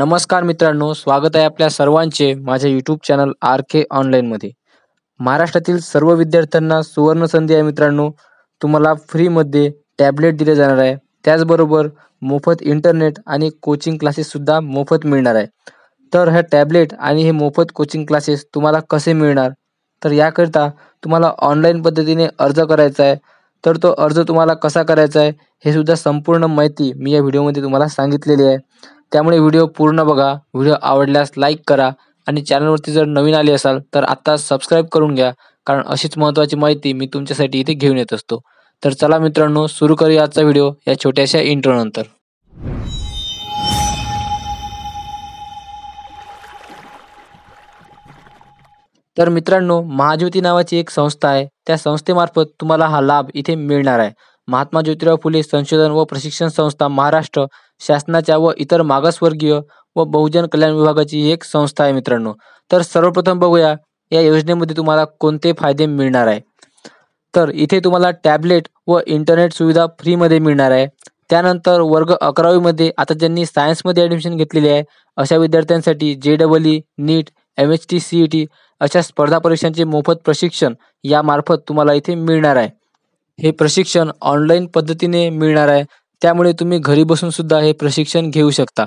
नमस्कार मित्रांनो स्वागत आहे आपल्या सर्वांचे माझ्या युट्यूब चॅनल आर के ऑनलाईनमध्ये महाराष्ट्रातील सर्व विद्यार्थ्यांना सुवर्ण संधी आहे मित्रांनो तुम्हाला फ्रीमध्ये टॅबलेट दिले जाणार आहे त्याचबरोबर मोफत इंटरनेट आणि कोचिंग क्लासेससुद्धा मोफत मिळणार आहे तर ह्या टॅबलेट आणि हे मोफत कोचिंग क्लासेस तुम्हाला कसे मिळणार तर याकरिता तुम्हाला ऑनलाईन पद्धतीने अर्ज करायचा आहे तर तो अर्ज तुम्हाला कसा करायचा आहे हे सुद्धा संपूर्ण माहिती मी या व्हिडिओमध्ये तुम्हाला सांगितलेली आहे त्यामुळे व्हिडिओ पूर्ण बघा व्हिडिओ आवडल्यास लाईक करा आणि चॅनलवरती जर नवीन आले असाल तर आत्ता सबस्क्राईब करून घ्या कारण अशीच महत्त्वाची माहिती मी तुमच्यासाठी इथे घेऊन येत असतो तर चला मित्रांनो सुरू करूया आजचा व्हिडिओ या छोट्याशा इंट्रोनंतर तर मित्रांनो महाज्योती नावाची एक संस्था आहे त्या संस्थेमार्फत तुम्हाला हा लाभ इथे मिळणार आहे महात्मा ज्योतिराव फुले संशोधन व प्रशिक्षण संस्था महाराष्ट्र शासनाच्या व इतर मागासवर्गीय व बहुजन कल्याण विभागाची एक संस्था आहे मित्रांनो तर सर्वप्रथम बघूया या योजनेमध्ये तुम्हाला कोणते फायदे मिळणार आहे तर इथे तुम्हाला टॅबलेट व इंटरनेट सुविधा फ्रीमध्ये मिळणार आहे त्यानंतर वर्ग अकरावीमध्ये आता ज्यांनी सायन्समध्ये ॲडमिशन घेतलेली आहे अशा विद्यार्थ्यांसाठी J double E NEET M H T C E T अशा स्पर्धा परीक्षांचे मोफत प्रशिक्षण यामार्फत तुम्हाला इथे मिळणार आहे हे प्रशिक्षण ऑनलाईन पद्धतीने मिळणार आहे त्यामुळे तुम्ही घरी बसून सुद्धा हे प्रशिक्षण घेऊ शकता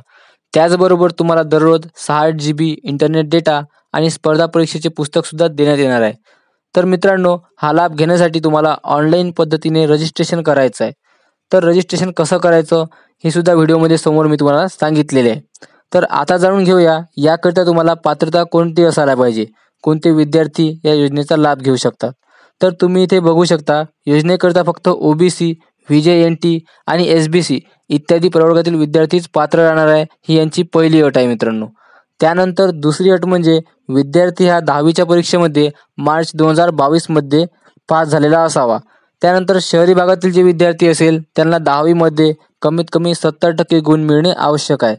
त्याचबरोबर तुम्हाला दररोज सहा जी बी इंटरनेट डेटा आणि स्पर्धा परीक्षेचे पुस्तक सुद्धा देण्यात येणार आहे तर मित्रांनो हा लाभ घेण्यासाठी तुम्हाला ऑनलाईन पद्धतीने रजिस्ट्रेशन करायचं आहे तर रजिस्ट्रेशन कसं करायचं हे सुद्धा व्हिडिओमध्ये समोर मी तुम्हाला सांगितलेले आहे तर आता जाणून घेऊया याकरिता तुम्हाला पात्रता कोणती असायला पाहिजे कोणते विद्यार्थी या योजनेचा लाभ घेऊ शकतात तर तुम्ही इथे बघू शकता योजनेकरिता फक्त ओबीसी व्ही एन टी आणि एस बी सी इत्यादी प्रवर्गातील विद्यार्थीच पात्र राहणार आहे ही यांची पहिली अट आहे मित्रांनो त्यानंतर दुसरी अट म्हणजे विद्यार्थी हा दहावीच्या परीक्षेमध्ये मार्च दोन हजार बावीसमध्ये पास झालेला असावा त्यानंतर शहरी भागातील जे विद्यार्थी असेल त्यांना दहावीमध्ये कमीत कमी सत्तर टक्के गुण मिळणे आवश्यक आहे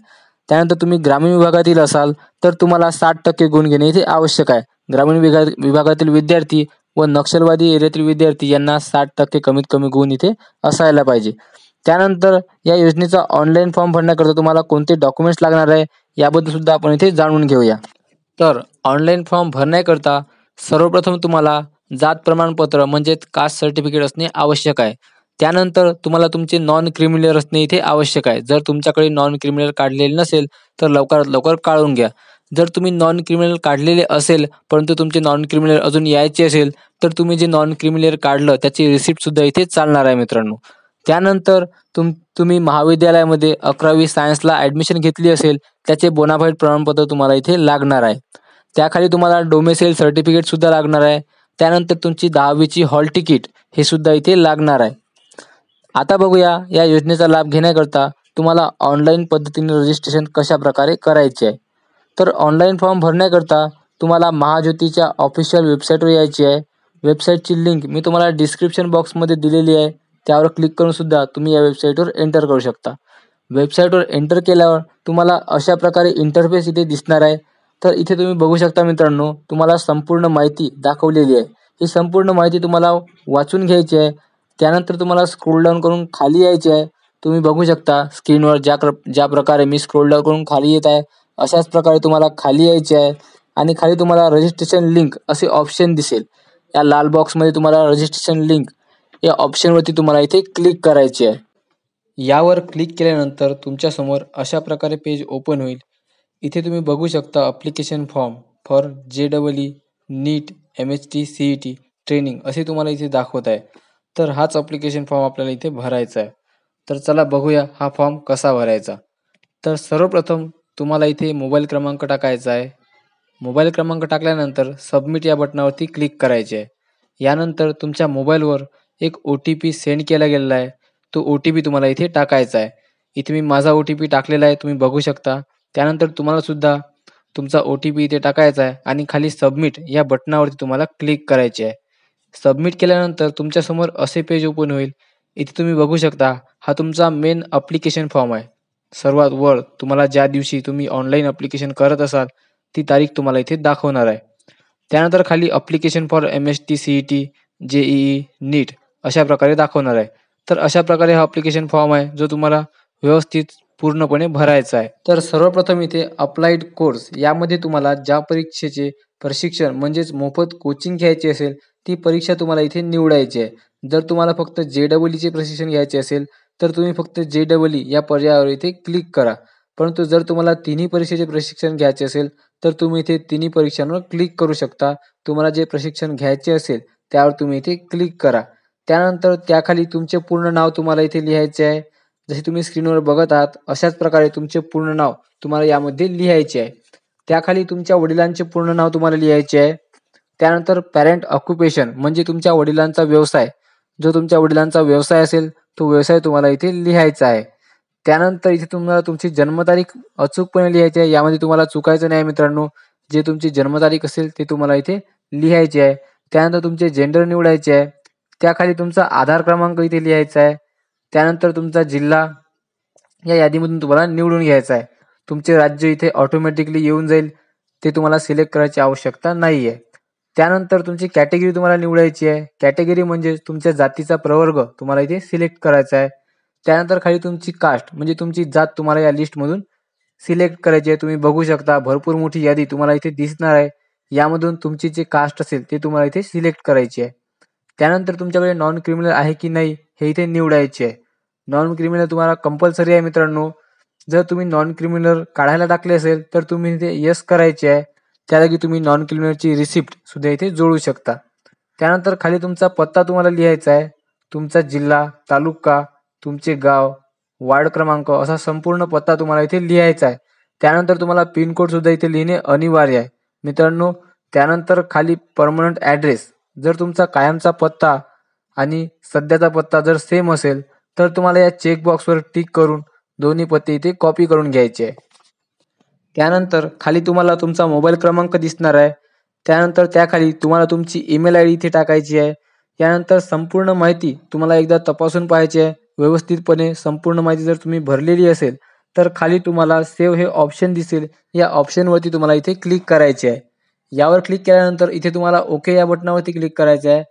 त्यानंतर तुम्ही ग्रामीण विभागातील असाल तर तुम्हाला साठ टक्के गुण घेणे इथे आवश्यक आहे ग्रामीण विभाग विभागातील विद्यार्थी व नक्षलवादी एरियातील विद्यार्थी यांना साठ टक्के कमीत कमी गुण इथे असायला पाहिजे त्यानंतर या योजनेचा ऑनलाईन फॉर्म भरण्याकरता तुम्हाला कोणते डॉक्युमेंट्स लागणार आहे याबद्दल सुद्धा आपण इथे जाणून घेऊया तर ऑनलाईन फॉर्म भरण्याकरता सर्वप्रथम तुम्हाला जात प्रमाणपत्र म्हणजेच कास्ट सर्टिफिकेट असणे आवश्यक आहे त्यानंतर तुम्हाला तुमचे नॉन क्रिमिनल असणे इथे आवश्यक आहे जर तुमच्याकडे नॉन क्रिमिनल काढलेले नसेल तर लवकरात लवकर काढून घ्या जर तुम्ही नॉन क्रिमिनल काढलेले असेल परंतु तुमचे नॉन क्रिमिनल अजून यायचे असेल तर तुम्ही जे नॉन क्रिमिनल काढलं त्याची रिसिप्टसुद्धा इथे चालणार आहे मित्रांनो त्यानंतर तुम तुम्ही महाविद्यालयामध्ये अकरावी सायन्सला ॲडमिशन घेतली असेल त्याचे बोनाफाईड प्रमाणपत्र तुम्हाला इथे लागणार आहे त्याखाली तुम्हाला डोमेसेल सर्टिफिकेटसुद्धा लागणार आहे त्यानंतर तुमची दहावीची हॉल तिकीट हे सुद्धा इथे लागणार आहे आता बघूया या योजनेचा लाभ घेण्याकरता तुम्हाला ऑनलाईन पद्धतीने रजिस्ट्रेशन कशाप्रकारे करायचे आहे तर ऑनलाईन फॉर्म भरण्याकरता तुम्हाला महाज्योतीच्या ऑफिशियल वेबसाईटवर यायची आहे वेबसाईटची लिंक मी तुम्हाला डिस्क्रिप्शन बॉक्समध्ये दिलेली आहे त्यावर क्लिक करूनसुद्धा तुम्ही या वेबसाईटवर एंटर करू शकता वेबसाईटवर एंटर केल्यावर तुम्हाला अशा प्रकारे इंटरफेस इथे दिसणार आहे तर इथे तुम्ही बघू शकता मित्रांनो तुम्हाला संपूर्ण माहिती दाखवलेली आहे ही संपूर्ण माहिती तुम्हाला वाचून घ्यायची आहे त्यानंतर तुम्हाला स्क्रोल डाऊन करून खाली यायची आहे तुम्ही बघू शकता स्क्रीनवर ज्या ज्या प्रकारे मी स्क्रोल डाऊन करून खाली येत आहे अशाच प्रकारे तुम्हाला खाली यायचे आहे आणि खाली तुम्हाला रजिस्ट्रेशन लिंक असे ऑप्शन दिसेल या लाल बॉक्समध्ये तुम्हाला रजिस्ट्रेशन लिंक या ऑप्शनवरती तुम्हाला इथे क्लिक करायचे आहे यावर क्लिक केल्यानंतर तुमच्यासमोर अशा प्रकारे पेज ओपन होईल इथे तुम्ही बघू शकता application form for J double E NEET M H T C E T training असे तुम्हाला इथे दाखवत आहे तर हाच अप्लिकेशन फॉर्म आपल्याला इथे भरायचा आहे तर चला बघूया हा फॉर्म कसा भरायचा तर सर्वप्रथम तुम्हाला इथे मोबाईल क्रमांक टाकायचा आहे मोबाईल क्रमांक टाकल्यानंतर सबमिट या बटनावरती क्लिक करायचे आहे यानंतर तुमच्या मोबाईलवर एक ओ टी पी सेंड केला गेलेला आहे तो ओ टी पी तुम्हाला इथे टाकायचा आहे इथे मी माझा ओ टी पी टाकलेला आहे तुम्ही बघू शकता त्यानंतर तुम्हालासुद्धा तुमचा ओ टी पी इथे टाकायचा आहे आणि खाली सबमिट या बटनावरती तुम्हाला क्लिक करायचे आहे सबमिट केल्यानंतर तुमच्यासमोर असे पेज ओपन होईल इथे तुम्ही बघू शकता हा तुमचा मेन अप्लिकेशन फॉर्म आहे सर्वात वर तुम्हाला ज्या दिवशी तुम्ही ऑनलाईन अप्लिकेशन करत असाल ती तारीख तुम्हाला इथे दाखवणार आहे त्यानंतर खाली application for M S T C E T J E NEET अशा प्रकारे दाखवणार आहे तर अशा प्रकारे हा अप्लिकेशन फॉर्म आहे जो तुम्हाला व्यवस्थित पूर्णपणे भरायचा आहे तर सर्वप्रथम इथे अप्लाइड कोर्स यामध्ये तुम्हाला ज्या परीक्षेचे प्रशिक्षण म्हणजेच मोफत कोचिंग घ्यायची असेल ती परीक्षा तुम्हाला इथे निवडायची आहे जर तुम्हाला फक्त जे डबल ईचे e प्रशिक्षण घ्यायचे असेल तर तुम्ही फक्त जे डबल ई या पर्यायावर इथे क्लिक करा परंतु जर तुम्हाला तिन्ही परीक्षेचे प्रशिक्षण घ्यायचे असेल तर तुम्ही इथे तिन्ही परीक्षांवर क्लिक करू शकता तुम्हाला जे प्रशिक्षण घ्यायचे असेल त्यावर तुम्ही इथे क्लिक करा त्यानंतर त्याखाली तुमचे पूर्ण नाव तुम्हाला इथे लिहायचे आहे जसे तुम्ही स्क्रीनवर बघत आहात अशाच प्रकारे तुमचे पूर्ण नाव तुम्हाला यामध्ये लिहायचे आहे त्याखाली तुमच्या वडिलांचे पूर्ण नाव तुम्हाला लिहायचे आहे त्यानंतर पॅरेंट ऑक्युपेशन म्हणजे तुमच्या वडिलांचा व्यवसाय जो तुमच्या वडिलांचा व्यवसाय असेल तो व्यवसाय तुम्हाला इथे लिहायचा आहे त्यानंतर इथे तुम्हाला तुमची जन्मतारीख अचूकपणे लिहायची आहे यामध्ये तुम्हाला चुकायचं नाही मित्रांनो जे तुमची जन्मतारीख असेल ते तुम्हाला इथे लिहायची आहे त्यानंतर तुमचे जेंडर निवडायचे आहे त्याखाली तुमचा आधार क्रमांक इथे लिहायचा आहे त्यानंतर तुमचा जिल्हा या यादीमधून तुम्हाला निवडून घ्यायचा आहे तुमचे राज्य इथे ऑटोमॅटिकली येऊन जाईल ते तुम्हाला सिलेक्ट करायची आवश्यकता नाही आहे त्यानंतर तुमची कॅटेगरी तुम्हाला निवडायची आहे कॅटेगरी म्हणजे तुमच्या जातीचा प्रवर्ग तुम्हाला इथे सिलेक्ट करायचा आहे त्यानंतर खाली तुमची कास्ट म्हणजे तुमची जात तुम्हाला या लिस्टमधून सिलेक्ट करायची आहे तुम्ही बघू शकता भरपूर मोठी यादी तुम्हाला इथे दिसणार आहे यामधून तुमची जी कास्ट असेल ते तुम्हाला इथे सिलेक्ट करायची आहे त्यानंतर तुमच्याकडे नॉन क्रिमिनल आहे की नाही हे इथे निवडायचे आहे नॉन क्रिमिनल तुम्हाला कंपल्सरी आहे मित्रांनो जर तुम्ही नॉन क्रिमिनल काढायला टाकले असेल तर तुम्ही इथे यस करायचे आहे त्या तुम्ही नॉन किलोमीटरची रिसिप्ट सुद्धा इथे जोडू शकता त्यानंतर खाली तुमचा पत्ता तुम्हाला लिहायचा आहे तुमचा जिल्हा तालुका तुमचे गाव वार्ड क्रमांक असा संपूर्ण पत्ता तुम्हाला इथे लिहायचा आहे त्यानंतर तुम्हाला पिनकोड सुद्धा इथे लिहिणे अनिवार्य आहे मित्रांनो त्यानंतर खाली परमनंट ॲड्रेस जर तुमचा कायमचा पत्ता आणि सध्याचा पत्ता जर सेम असेल तर तुम्हाला या चेकबॉक्सवर टिक करून दोन्ही पत्ते इथे कॉपी करून घ्यायचे आहे त्यानंतर खाली तुम्हाला तुमचा मोबाईल क्रमांक दिसणार आहे त्यानंतर त्याखाली तुम्हाला तुमची ईमेल आय डी इथे टाकायची आहे त्यानंतर संपूर्ण माहिती तुम्हाला एकदा तपासून पाहायची आहे व्यवस्थितपणे संपूर्ण माहिती जर तुम्ही भरलेली असेल तर खाली तुम्हाला सेव्ह हे ऑप्शन दिसेल या ऑप्शनवरती तुम्हाला इथे क्लिक करायचे आहे यावर क्लिक केल्यानंतर इथे तुम्हाला ओके या बटनावरती क्लिक करायचं आहे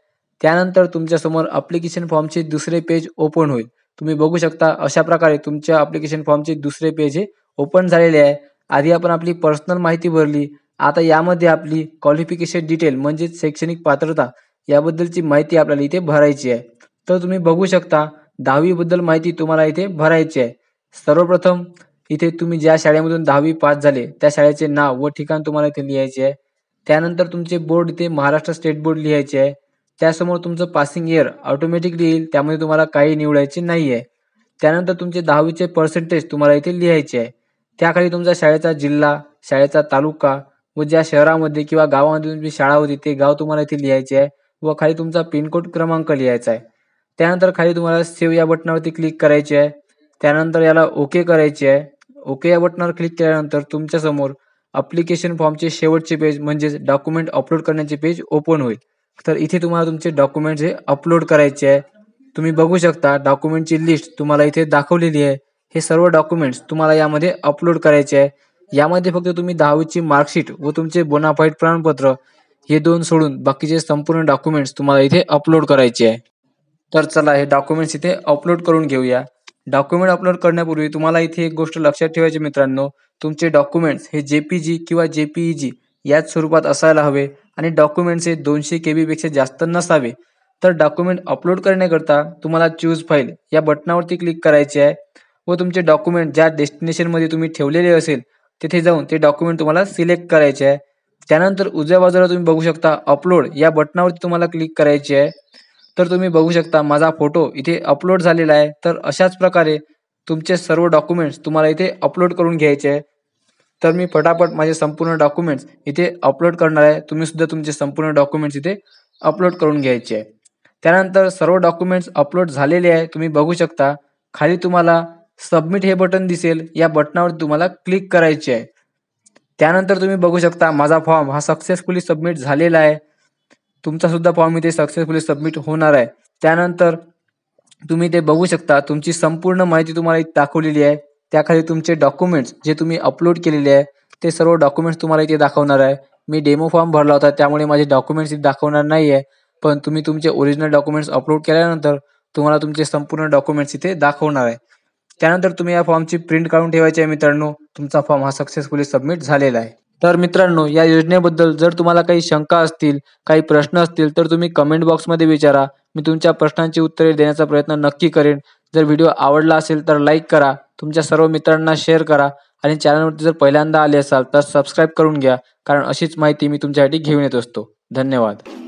त्यानंतर तुमच्यासमोर ॲप्लिकेशन फॉर्मचे दुसरे पेज ओपन होईल तुम्ही बघू शकता अशा प्रकारे तुमच्या ॲप्लिकेशन फॉर्मचे दुसरे पेज हे ओपन झालेले आहे आधी आपण आपली पर्सनल माहिती भरली आता यामध्ये आपली क्वालिफिकेशन डिटेल म्हणजेच शैक्षणिक पात्रता याबद्दलची माहिती आपल्याला इथे भरायची आहे तर तुम्ही बघू शकता दहावीबद्दल माहिती तुम्हाला इथे भरायची आहे सर्वप्रथम इथे तुम्ही ज्या शाळेमधून दहावी पास झाले त्या शाळेचे नाव व ठिकाण तुम्हाला इथे लिहायचे आहे त्यानंतर तुमचे बोर्ड इथे महाराष्ट्र स्टेट बोर्ड लिहायचे आहे त्यासमोर तुमचं पासिंग इयर ऑटोमॅटिक लिहिल त्यामध्ये तुम्हाला काही निवडायचे नाही आहे त्यानंतर तुमचे दहावीचे पर्सेंटेज तुम्हाला इथे लिहायचे आहे त्याखाली तुमचा शाळेचा जिल्हा शाळेचा तालुका व ज्या शहरामध्ये किंवा गावामध्ये तुमची शाळा होती ते गाव तुम्हाला इथे लिहायचे आहे व खाली तुमचा पिनकोड क्रमांक लिहायचा आहे त्यानंतर खाली तुम्हाला सेव या बटनावरती क्लिक करायचे आहे त्यानंतर याला ओके करायचे आहे ओके या बटनावर क्लिक केल्यानंतर तुमच्यासमोर अप्लिकेशन फॉर्मचे शेवटचे पेज म्हणजेच डॉक्युमेंट अपलोड करण्याचे पेज ओपन होईल तर इथे तुम्हाला तुमचे डॉक्युमेंट्स हे अपलोड करायचे आहे तुम्ही बघू शकता डॉक्युमेंटची लिस्ट तुम्हाला इथे दाखवलेली आहे हे सर्व डॉक्युमेंट्स तुम्हाला यामध्ये अपलोड करायचे आहे यामध्ये फक्त तुम्ही दहावीची मार्कशीट व तुमचे बोनाफाईट प्रमाणपत्र हे दोन सोडून बाकीचे संपूर्ण डॉक्युमेंट्स तुम्हाला इथे अपलोड करायचे आहे तर चला हे डॉक्युमेंट्स इथे अपलोड करून घेऊया डॉक्युमेंट अपलोड करण्यापूर्वी तुम्हाला इथे एक गोष्ट लक्षात ठेवायची मित्रांनो तुमचे डॉक्युमेंट्स हे जेपीजी किंवा जेपीईजी e याच स्वरूपात असायला हवे आणि डॉक्युमेंट्स हे दोनशे के पेक्षा जास्त नसावे तर डॉक्युमेंट अपलोड करण्याकरता तुम्हाला चूज फाईल या बटनावरती क्लिक करायचे आहे व तुमचे डॉक्युमेंट ज्या डेस्टिनेशनमध्ये तुम्ही ठेवलेले असेल तिथे जाऊन ते डॉक्युमेंट तुम्हाला सिलेक्ट करायचे आहे त्यानंतर उजव्या बाजूला तुम्ही बघू शकता अपलोड या बटनावरती तुम्हाला क्लिक करायचे आहे तर तुम्ही बघू शकता माझा फोटो इथे अपलोड झालेला आहे तर अशाच प्रकारे तुमचे सर्व डॉक्युमेंट्स तुम्हाला इथे अपलोड करून घ्यायचे आहे तर मी फटाफट माझे संपूर्ण डॉक्युमेंट्स इथे अपलोड करणार आहे तुम्ही सुद्धा तुमचे संपूर्ण डॉक्युमेंट्स इथे अपलोड करून घ्यायचे आहे त्यानंतर सर्व डॉक्युमेंट्स अपलोड झालेले आहे तुम्ही बघू शकता खाली तुम्हाला सबमिट हे बटन दिसेल या बटनावर तुम्हाला क्लिक करायचे आहे त्यानंतर तुम्ही बघू शकता माझा फॉर्म हा सक्सेसफुली सबमिट झालेला आहे तुमचा सुद्धा फॉर्म इथे सक्सेसफुली सबमिट होणार आहे त्यानंतर तुम्ही ते बघू शकता तुमची संपूर्ण माहिती तुम्हाला इथे दाखवलेली आहे त्याखाली तुमचे डॉक्युमेंट्स जे तुम्ही अपलोड केलेले आहे ते सर्व डॉक्युमेंट्स तुम्हाला इथे दाखवणार आहे मी डेमो फॉर्म भरला होता त्यामुळे माझे डॉक्युमेंट्स इथे दाखवणार नाही आहे पण तुम्ही तुमचे ओरिजिनल डॉक्युमेंट्स अपलोड केल्यानंतर तुम्हाला तुमचे संपूर्ण डॉक्युमेंट्स इथे दाखवणार आहे त्यानंतर तुम्ही या फॉर्मची प्रिंट काढून ठेवायची आहे मित्रांनो तुमचा फॉर्म हा सक्सेसफुली सबमिट झालेला आहे तर मित्रांनो या योजनेबद्दल जर तुम्हाला काही शंका असतील काही प्रश्न असतील तर तुम्ही कमेंट बॉक्समध्ये विचारा मी तुमच्या प्रश्नांची उत्तरे देण्याचा प्रयत्न नक्की करेन जर व्हिडिओ आवडला असेल तर लाईक करा तुमच्या सर्व मित्रांना शेअर करा आणि चॅनलवरती जर पहिल्यांदा आले असाल तर सबस्क्राईब करून घ्या कारण अशीच माहिती मी तुमच्यासाठी घेऊन येत असतो धन्यवाद